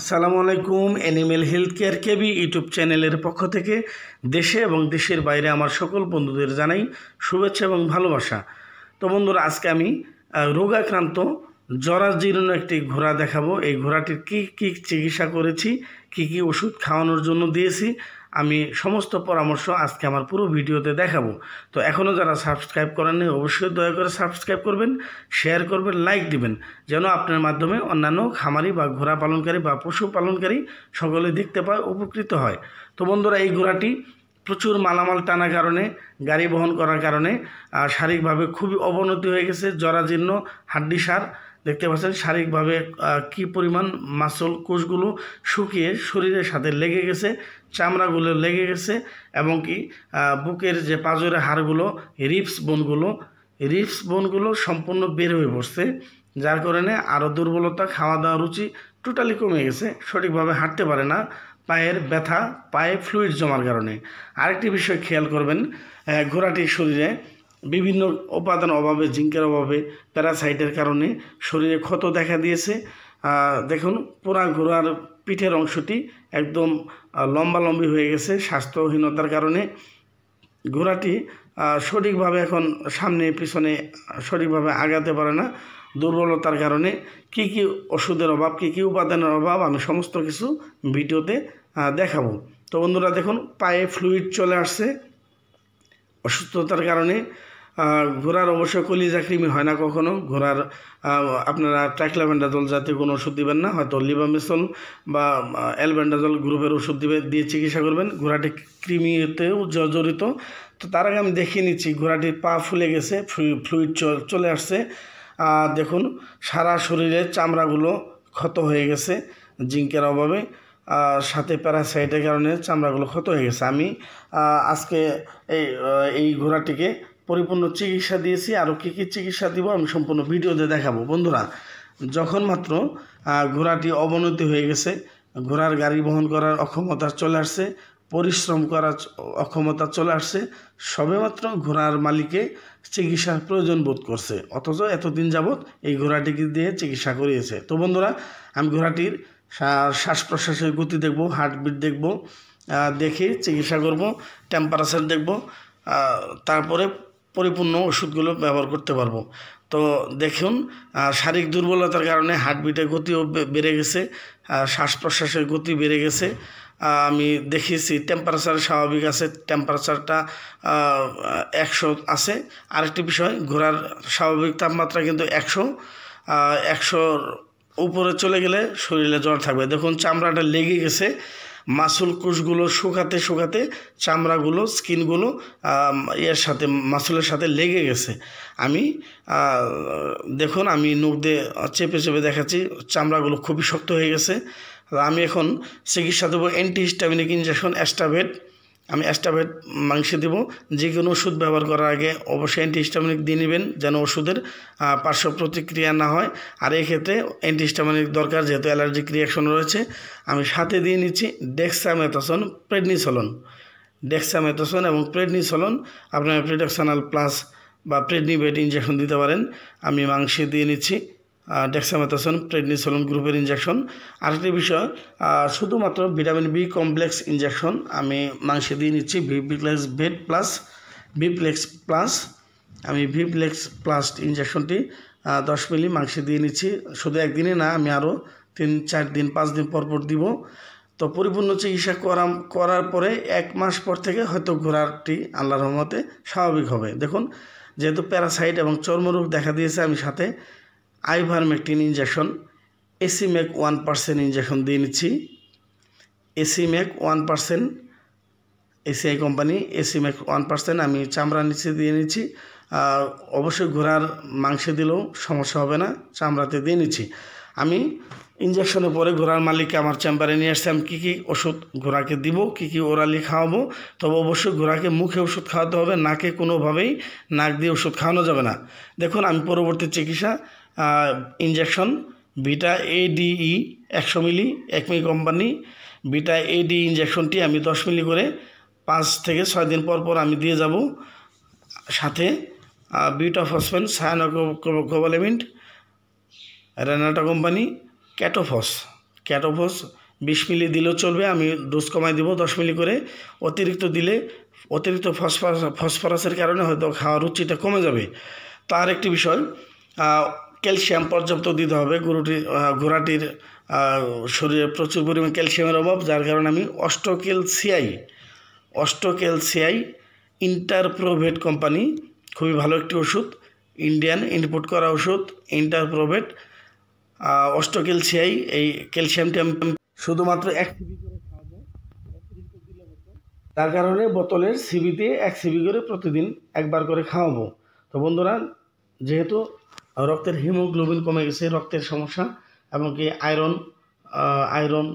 আসসালামু আলাইকুম animal health care KB YouTube চ্যানেলের পক্ষ থেকে দেশে এবং দেশের বাইরে আমার সকল বন্ধুদের জানাই শুভেচ্ছা এবং ভালোবাসা তো বন্ধুরা আজকে আমি রোগাক্রান্ত জরাজীর্ণ একটি ঘোড়া দেখাবো এই ঘোড়াটির কি কি চিকিৎসা করেছি কি কি ওষুধ খাওয়ানোর জন্য দিয়েছি আমি সমস্ত পরামর্শ আজকে আমার পুরো ভিডিওতে দেখাবো তো এখনও যারা সাবস্ক্রাইব করেননি অবশ্যই দয়া করে সাবস্ক্রাইব করবেন শেয়ার করবেন লাইক দিবেন যেন আপনার মাধ্যমে অন্যান্য খামারি বা ঘোড়া পালনকারী বা পশু পালনকারী সকলে দেখতে পায় উপকৃত হয় তো বন্ধুরা এই ঘোড়াটি প্রচুর মালামাল টানার কারণে গাড়ি বহন করার কারণে শারীরিকভাবে খুবই অবনতি হয়ে গেছে জরাজীর্ণ হাড্ডি সার দেখতে পাচ্ছেন শারীরিকভাবে কি পরিমাণ মাসল কোষগুলো শুকিয়ে শরীরের সাথে লেগে গেছে চামড়াগুলো লেগে গেছে এবং কি বুকের যে পাঁজরের হাড়গুলো রিপস বোনগুলো রিপস বোনগুলো সম্পূর্ণ বের হয়ে বসছে যার কারণে আরও দুর্বলতা খাওয়া দাওয়া রুচি টোটালি কমে গেছে সঠিকভাবে হাঁটতে পারে না পায়ের ব্যথা পায়ে ফ্লুইড জমার কারণে আরেকটি বিষয় খেয়াল করবেন ঘোড়াটির শরীরে বিভিন্ন উপাদান অভাবে জিঙ্কের অভাবে প্যারাসাইটের কারণে শরীরে ক্ষত দেখা দিয়েছে দেখুন পুরা ঘোড়ার পিঠের অংশটি একদম লম্বালম্বি হয়ে গেছে স্বাস্থ্যহীনতার কারণে ঘোড়াটি সঠিকভাবে এখন সামনে পিছনে সঠিকভাবে আগাতে পারে না দুর্বলতার কারণে কি কি ওষুধের অভাব কি কি উপাদানের অভাব আমি সমস্ত কিছু ভিডিওতে দেখাবো তো বন্ধুরা দেখুন পায়ে ফ্লুইড চলে আসছে অসুস্থতার কারণে ঘোড়ার অবশ্য কলিজা কৃমি হয় না কখনো ঘোড়ার আপনারা ট্রাইক্লাভেন্ডাজল জাতীয় কোনো ওষুধ দিবেন না হয়তো লিবামিসল বা অ্যালবেন্ডাজল গ্রুপের ওষুধ দিবে দিয়ে চিকিৎসা করবেন ঘোড়াটি কৃমিতেও জর্জরিত তো তার আগে আমি দেখিয়ে নিচ্ছি ঘোড়াটির পা ফুলে গেছে ফ্লুইড চলে আসছে দেখুন সারা শরীরে চামড়াগুলো ক্ষত হয়ে গেছে জিঙ্কের অভাবে সাথে প্যারাসাইটের কারণে চামড়াগুলো ক্ষত হয়ে গেছে আমি আজকে এই এই ঘোড়াটিকে পরিপূর্ণ চিকিৎসা দিয়েছি আরও কী কী চিকিৎসা দিব আমি সম্পূর্ণ ভিডিওতে দেখাবো বন্ধুরা যখন মাত্র ঘোড়াটি অবনতি হয়ে গেছে ঘোড়ার গাড়ি বহন করার অক্ষমতা চলে আসছে পরিশ্রম করার অক্ষমতা চলে আসছে সবেমাত্র ঘোড়ার মালিকে চিকিৎসার প্রয়োজন বোধ করছে অথচ এতদিন যাবৎ এই ঘোড়াটিকে দিয়ে চিকিৎসা করিয়েছে তো বন্ধুরা আমি ঘোড়াটির শ্বাস প্রশ্বাসের গতি দেখব হার্টবিট দেখব দেখে চিকিৎসা করব টেম্পারেচার দেখব তারপরে পরিপূর্ণ ওষুধগুলো ব্যবহার করতে পারবো তো দেখুন শারীরিক দুর্বলতার কারণে হার্টবিটের গতিও বেড়ে গেছে শ্বাস প্রশ্বাসের গতি বেড়ে গেছে আমি দেখিয়েছি টেম্পারেচার স্বাভাবিক আছে টেম্পারেচারটা একশো আছে আরেকটি বিষয় ঘোড়ার স্বাভাবিক তাপমাত্রা কিন্তু একশো একশোর উপরে চলে গেলে শরীরে জ্বর থাকবে দেখুন চামড়াটা লেগে গেছে মাসুল কোষগুলো শুকাতে শুকাতে চামড়াগুলো স্কিনগুলো এর সাথে মাসুলের সাথে লেগে গেছে আমি দেখুন আমি নোখ দিয়ে চেপে চেপে দেখাচ্ছি চামড়াগুলো খুবই শক্ত হয়ে গেছে আমি এখন চিকিৎসা দেবো অ্যান্টিহিস্টামিনিক ইঞ্জেকশন অ্যাস্টাভেট আমি অ্যাস্টাবেট মাংস দেবো যে কোনো ওষুধ ব্যবহার করার আগে অবশ্যই স্টামিনিক দিয়ে নেবেন যেন ওষুধের পার্শ্ব প্রতিক্রিয়া না হয় আর এক্ষেত্রে অ্যান্টিহিস্টামিনিক দরকার যেহেতু অ্যালার্জিক রিয়াকশন রয়েছে আমি সাথে দিয়ে নিচ্ছি ডেক্সামেথাসন প্রেডনিসলন ডেক্সামেথাসন এবং প্রেডনিসলন আপনার প্রিডাকশনাল প্লাস বা প্রেডনিবেট ইঞ্জেকশন দিতে পারেন আমি মাংসে দিয়ে নিচ্ছি ডেক্সামেথাসন প্রেডনিসলন গ্রুপের ইঞ্জেকশন আরেকটি বিষয় শুধুমাত্র ভিটামিন বি কমপ্লেক্স ইঞ্জেকশন আমি মাংসে দিয়ে নিচ্ছি ভিপ্লেক্স বেড প্লাস ভিপ্লেক্স প্লাস আমি ভিপ্লেক্স প্লাস ইঞ্জেকশনটি দশ মিলি মাংসে দিয়ে নিচ্ছি শুধু একদিনে না আমি আরও তিন চার দিন পাঁচ দিন পরপর দিব তো পরিপূর্ণ চিকিৎসা করা করার পরে এক মাস পর থেকে হয়তো ঘোরাটি আল্লাহ রহমতে স্বাভাবিক হবে দেখুন যেহেতু প্যারাসাইট এবং চর্মরোগ দেখা দিয়েছে আমি সাথে ivermectin injection Acimec one percent injection দিয়ে নিচ্ছি Acimec one percent ACI company Acimec one percent আমি চামড়া নিচে দিয়ে নিচ্ছি অবশ্যই ঘোড়ার মাংসে দিলেও সমস্যা হবে না চামড়াতে দিয়ে নিচ্ছি আমি ইঞ্জেকশনের পরে ঘোড়ার মালিককে আমার চেম্বারে নিয়ে আসছি আমি কী কী ওষুধ ঘোড়াকে দিব কী কী ওরালি খাওয়াবো তবে অবশ্যই ঘোড়াকে মুখে ওষুধ খাওয়াতে হবে নাকে কোনোভাবেই নাক দিয়ে ওষুধ খাওয়ানো যাবে না দেখুন আমি পরবর্তী চিকিৎসা ইঞ্জেকশন ভিটা এডিই একশো মিলি একমি কোম্পানি ভিটা এডি ইঞ্জেকশনটি আমি দশ মিলি করে পাঁচ থেকে ছয় দিন পর পর আমি দিয়ে যাব সাথে বিউটাফসফেন সায়ানোকোভালেমিন্ট রেনাটা কোম্পানি ক্যাটোফস ক্যাটোফস বিশ মিলি দিলেও চলবে আমি ডোজ কমাই দিব দশ মিলি করে অতিরিক্ত দিলে অতিরিক্ত ফসফরাস ফসফরাসের কারণে হয়তো খাওয়ার রুচিটা কমে যাবে তার একটি বিষয় ক্যালসিয়াম পর্যাপ্ত দিতে হবে গরুটির ঘোড়াটির শরীরে প্রচুর পরিমাণ ক্যালসিয়ামের অভাব যার কারণে আমি অস্টকেলসিয়াই সিআই ইন্টারপ্রোভেট কোম্পানি খুবই ভালো একটি ওষুধ ইন্ডিয়ান ইনপুট করা ওষুধ ইন্টারপ্রোভেট অস্টকেলসিয়াই এই ক্যালসিয়ামটি আমি শুধুমাত্র এক সিবি করে খাওয়াবো তার কারণে বোতলের সিবিতে এক সিবি করে প্রতিদিন একবার করে খাওয়াবো তো বন্ধুরা যেহেতু রক্তের হিমোগ্লোবিন কমে গেছে রক্তের সমস্যা এমনকি আয়রন আয়রন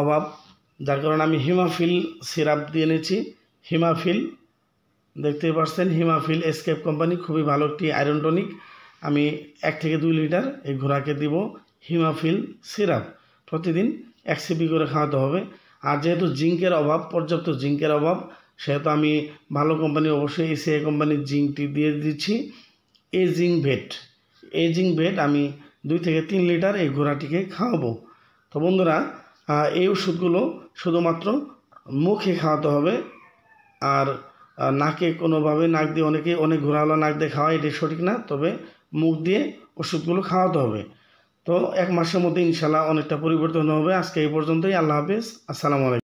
অভাব যার কারণে আমি হিমাফিল সিরাপ দিয়ে নিয়েছি হিমাফিল দেখতে পাচ্ছেন হিমাফিল এসকেপ কোম্পানি খুবই ভালো একটি আয়রন টনিক আমি এক থেকে দুই লিটার এই ঘোড়াকে দিব হিমাফিল সিরাপ প্রতিদিন এক সিপি করে খাওয়াতে হবে আর যেহেতু জিঙ্কের অভাব পর্যাপ্ত জিঙ্কের অভাব সেহেতু আমি ভালো কোম্পানি অবশ্যই এসিআই কোম্পানির জিঙ্কটি দিয়ে দিচ্ছি এজিং ভেট এজিং ভেট আমি দুই থেকে তিন লিটার এই ঘোড়াটিকে খাওয়াবো তো বন্ধুরা এই ওষুধগুলো শুধুমাত্র মুখে খাওয়াতে হবে আর নাকে কোনোভাবে নাক দিয়ে অনেকে অনেক ঘোরাওয়ালা নাক দিয়ে খাওয়া এটি সঠিক না তবে মুখ দিয়ে ওষুধগুলো খাওয়াতে হবে তো এক মাসের মধ্যে ইনশাল্লাহ অনেকটা পরিবর্তন হবে আজকে এই পর্যন্তই আল্লাহ হাফিজ আসসালামু আলাইকুম